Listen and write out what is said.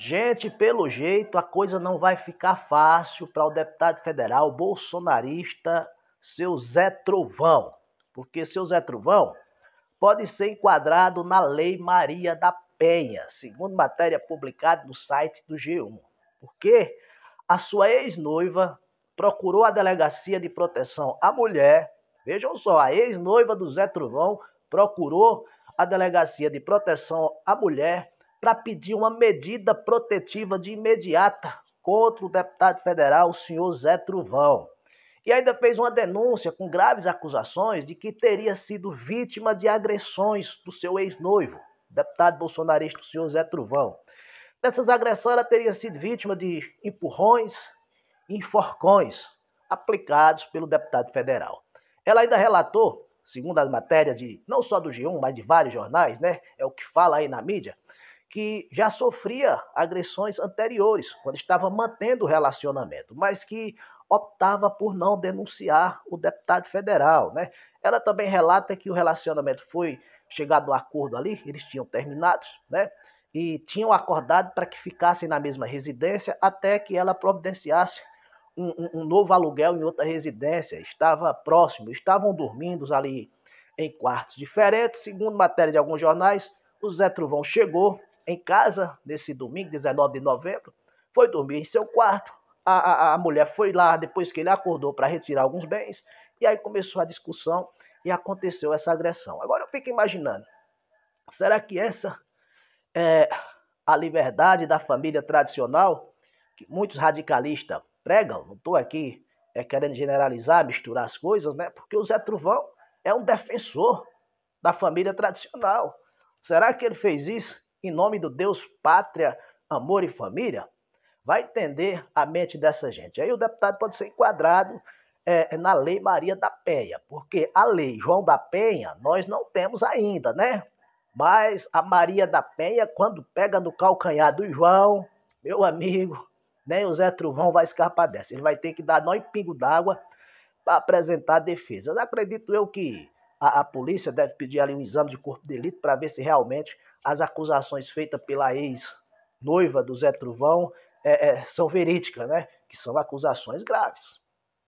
Gente, pelo jeito a coisa não vai ficar fácil para o deputado federal bolsonarista seu Zé Trovão, porque seu Zé Trovão pode ser enquadrado na Lei Maria da Penha, segundo matéria publicada no site do G1, porque a sua ex-noiva procurou a Delegacia de Proteção à Mulher, vejam só, a ex-noiva do Zé Trovão procurou a Delegacia de Proteção à Mulher para pedir uma medida protetiva de imediata contra o deputado federal, o senhor Zé Truvão. E ainda fez uma denúncia com graves acusações de que teria sido vítima de agressões do seu ex-noivo, deputado bolsonarista, o senhor Zé Truvão. Dessas agressões, ela teria sido vítima de empurrões e enforcões aplicados pelo deputado federal. Ela ainda relatou, segundo as matérias de não só do G1, mas de vários jornais, né? É o que fala aí na mídia, que já sofria agressões anteriores, quando estava mantendo o relacionamento, mas que optava por não denunciar o deputado federal. Né? Ela também relata que o relacionamento foi chegado a um acordo ali, eles tinham terminado, né? e tinham acordado para que ficassem na mesma residência até que ela providenciasse um, um, um novo aluguel em outra residência. Estava próximo, estavam dormindo ali em quartos diferentes. Segundo matéria de alguns jornais, o Zé Truvão chegou, em casa nesse domingo, 19 de novembro, foi dormir em seu quarto. A, a, a mulher foi lá depois que ele acordou para retirar alguns bens, e aí começou a discussão e aconteceu essa agressão. Agora eu fico imaginando, será que essa é a liberdade da família tradicional que muitos radicalistas pregam? Não estou aqui é, querendo generalizar, misturar as coisas, né? Porque o Zé Truvão é um defensor da família tradicional. Será que ele fez isso em nome do Deus, pátria, amor e família, vai entender a mente dessa gente. Aí o deputado pode ser enquadrado é, é, na Lei Maria da Penha, porque a Lei João da Penha nós não temos ainda, né? Mas a Maria da Penha, quando pega no calcanhar do João, meu amigo, nem o Zé Truvão vai escapar dessa. Ele vai ter que dar nó e pingo d'água para apresentar a defesa. Eu acredito eu que a, a polícia deve pedir ali um exame de corpo de delito para ver se realmente as acusações feitas pela ex-noiva do Zé Truvão é, é, são verídicas, né? Que são acusações graves.